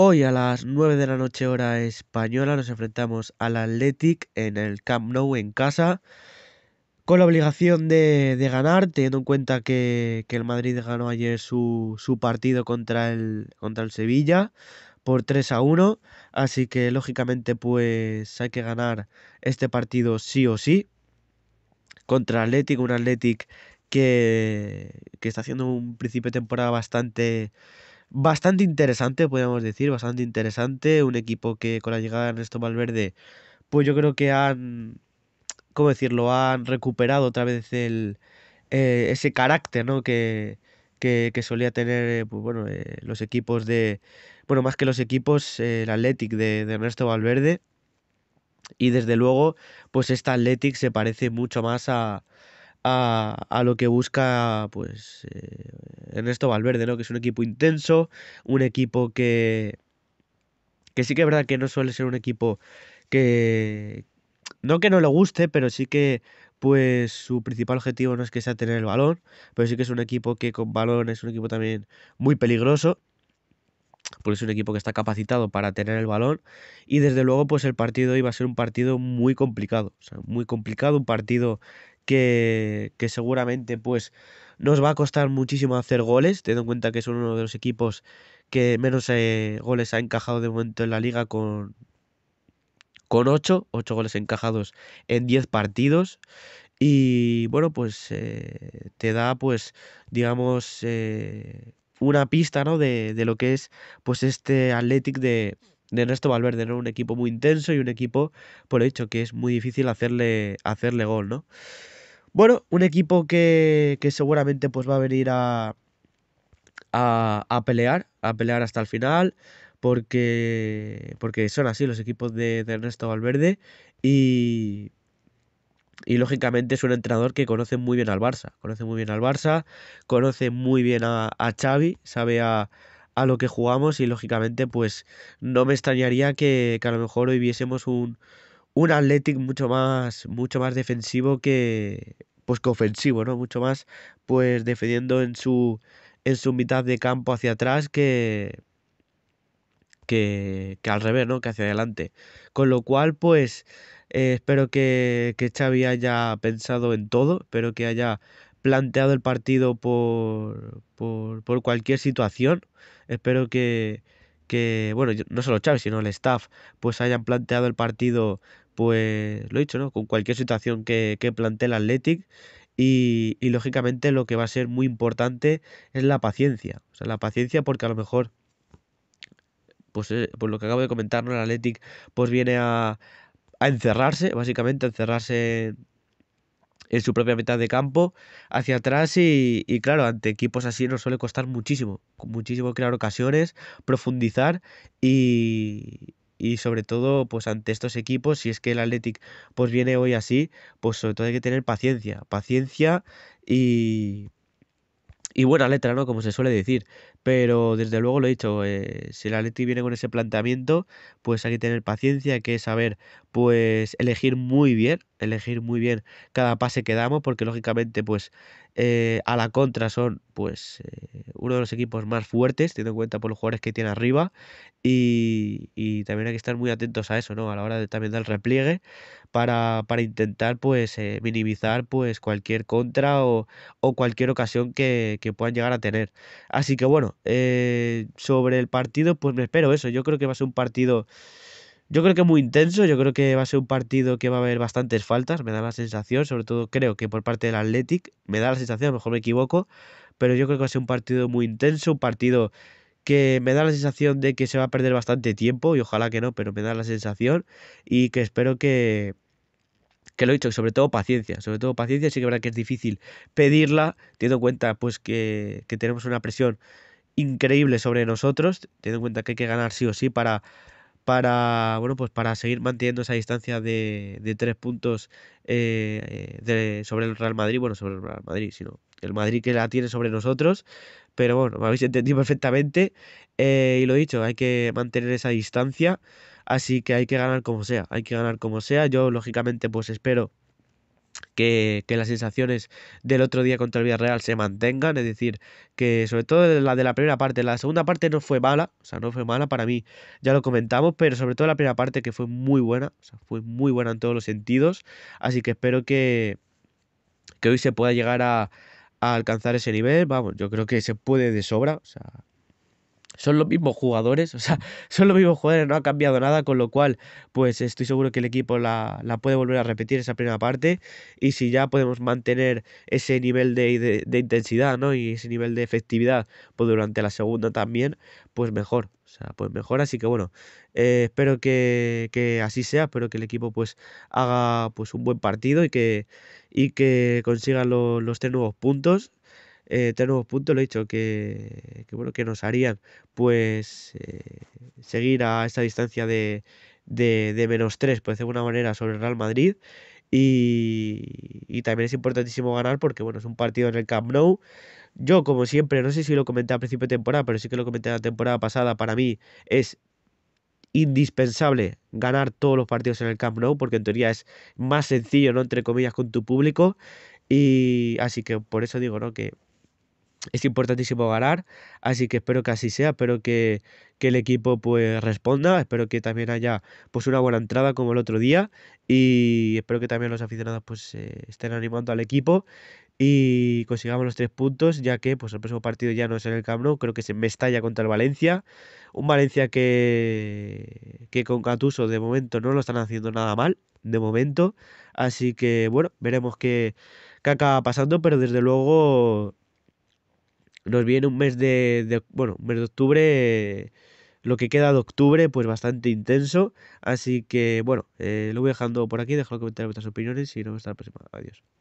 Hoy a las 9 de la noche hora española nos enfrentamos al Athletic en el Camp Nou en casa con la obligación de, ganar, teniendo en cuenta que, el Madrid ganó ayer su, partido contra el, Sevilla por 3 a 1, así que lógicamente pues hay que ganar este partido sí o sí contra Athletic, un Athletic que, que está haciendo un principio de temporada bastante bastante interesante, podríamos decir, bastante interesante. Un equipo que con la llegada de Ernesto Valverde, pues yo creo que han, ¿cómo decirlo?, han recuperado otra vez el, eh, ese carácter, ¿no? Que, que, que solía tener, eh, pues, bueno, eh, los equipos de, bueno, más que los equipos, el Athletic de, Ernesto Valverde. Y desde luego, pues esta Athletic se parece mucho más a, a, a lo que busca pues eh, Ernesto Valverde, ¿no? Que es un equipo intenso, un equipo que, que sí que es verdad que no suele ser un equipo que, no que no le guste, pero sí que pues su principal objetivo no es que sea tener el balón, pero sí que es un equipo que con balón es un equipo también muy peligroso, Porque es un equipo que está capacitado para tener el balón y desde luego pues el partido iba a ser un partido muy complicado, o sea, muy complicado, un partido que, seguramente pues nos va a costar muchísimo hacer goles, teniendo en cuenta que es uno de los equipos que menos eh, goles ha encajado de momento en la liga con, con 8, goles encajados en 10 partidos. Y bueno, pues eh, te da pues, digamos, eh, una pista ¿no? de, lo que es pues este Athletic de, de Ernesto Valverde, Un equipo muy intenso y un equipo, por lo que es muy difícil hacerle, hacerle gol, ¿no? Bueno, un equipo que, seguramente pues va a venir a, a, pelear, a pelear hasta el final, porque, porque son así los equipos de, Ernesto Valverde y, y lógicamente es un entrenador que conoce muy bien al Barça, conoce muy bien al Barça, conoce muy bien a, a Xavi, sabe a, lo que jugamos y lógicamente pues no me extrañaría que, a lo mejor hoy viésemos un, un Athletic mucho más, mucho más defensivo que, pues que ofensivo, ¿no? Mucho más pues defendiendo en su en su mitad de campo hacia atrás que que, al revés, ¿no? Que hacia adelante. Con lo cual, pues eh, espero que, que Xavi haya pensado en todo, espero que haya planteado el partido por, por, por cualquier situación. Espero que, que, bueno, no solo Xavi, sino el staff, pues hayan planteado el partido pues lo he dicho, ¿no? Con cualquier situación que, que plantee el Athletic. Y, lógicamente lo que va a ser muy importante es la paciencia. O sea, la paciencia porque a lo mejor, pues eh, por lo que acabo de comentar, ¿no? el Athletic pues viene a, encerrarse, básicamente a encerrarse en su propia mitad de campo hacia atrás y, y, claro, ante equipos así nos suele costar muchísimo, muchísimo crear ocasiones, profundizar y, y sobre todo pues ante estos equipos, si es que el Athletic pues viene hoy así, pues sobre todo hay que tener paciencia, paciencia y y buena letra, ¿no? Como se suele decir. Pero desde luego lo he dicho, eh, si la Leti viene con ese planteamiento, pues hay que tener paciencia, hay que saber, pues, elegir muy bien, elegir muy bien cada pase que damos, porque lógicamente, pues, eh, a la contra son, pues, eh, uno de los equipos más fuertes, teniendo en cuenta por pues, los jugadores que tiene arriba. Y, y también hay que estar muy atentos a eso, ¿no? A la hora de también del repliegue, para, para intentar pues eh, minimizar pues cualquier contra o, o cualquier ocasión que, puedan llegar a tener. Así que bueno, eh, sobre el partido pues me espero eso, yo creo que va a ser un partido... Yo creo que muy intenso, yo creo que va a ser un partido que va a haber bastantes faltas, me da la sensación, sobre todo creo que por parte del Athletic, me da la sensación, a lo mejor me equivoco, pero yo creo que va a ser un partido muy intenso, un partido que me da la sensación de que se va a perder bastante tiempo y ojalá que no, pero me da la sensación y que espero que, que lo he dicho, sobre todo paciencia, sobre todo paciencia, sí que verdad que es difícil pedirla, teniendo en cuenta pues que, tenemos una presión increíble sobre nosotros, teniendo en cuenta que hay que ganar sí o sí para para bueno pues para seguir manteniendo esa distancia de, de tres puntos eh, sobre el Real Madrid, bueno sobre el Real Madrid, sino el Madrid que la tiene sobre nosotros, pero bueno, me habéis entendido perfectamente. Eh, y lo he dicho, hay que mantener esa distancia, así que hay que ganar como sea, hay que ganar como sea. Yo, lógicamente, pues espero que, que, las sensaciones del otro día contra el Villarreal se mantengan, es decir, que sobre todo la de la primera parte, la segunda parte no fue mala, o sea, no fue mala para mí, ya lo comentamos, pero sobre todo la primera parte que fue muy buena, o sea, fue muy buena en todos los sentidos, así que espero que, que hoy se pueda llegar a, a alcanzar ese nivel, vamos, yo creo que se puede de sobra, o sea, son los mismos jugadores, o sea, son los mismos jugadores, no ha cambiado nada, con lo cual, pues estoy seguro que el equipo la, la puede volver a repetir esa primera parte y si ya podemos mantener ese nivel de, intensidad, ¿no? Y ese nivel de efectividad, pues durante la segunda también, pues mejor, o sea, pues mejor. Así que bueno, eh, espero que, así sea. Espero que el equipo pues haga pues un buen partido y que, y que consiga los tres nuevos puntos eh, tenemos puntos, lo he dicho, que, bueno, que nos harían pues eh, seguir a esa distancia de, menos 3, pues de alguna manera, sobre el Real Madrid. Y, y, también es importantísimo ganar porque bueno, es un partido en el Camp Nou. Yo, como siempre, no sé si lo comenté a principio de temporada, pero sí que lo comenté la temporada pasada, para mí es indispensable ganar todos los partidos en el Camp Nou porque en teoría es más sencillo, ¿no? Entre comillas, con tu público. Y así que por eso digo, ¿no? Que es importantísimo ganar, así que espero que así sea, espero que, el equipo pues responda, espero que también haya pues una buena entrada como el otro día y espero que también los aficionados pues eh, estén animando al equipo y consigamos los tres puntos, ya que pues el próximo partido ya no es en el Camp creo que se me estalla contra el Valencia, un Valencia que, que con Catuso de momento no lo están haciendo nada mal, de momento, así que bueno, veremos qué, qué acaba pasando, pero desde luego nos viene un mes de, bueno, mes de octubre, lo que queda de octubre, pues bastante intenso. Así que, bueno, eh, lo voy dejando por aquí, dejo comentar vuestras opiniones y nos vemos hasta la próxima. Adiós.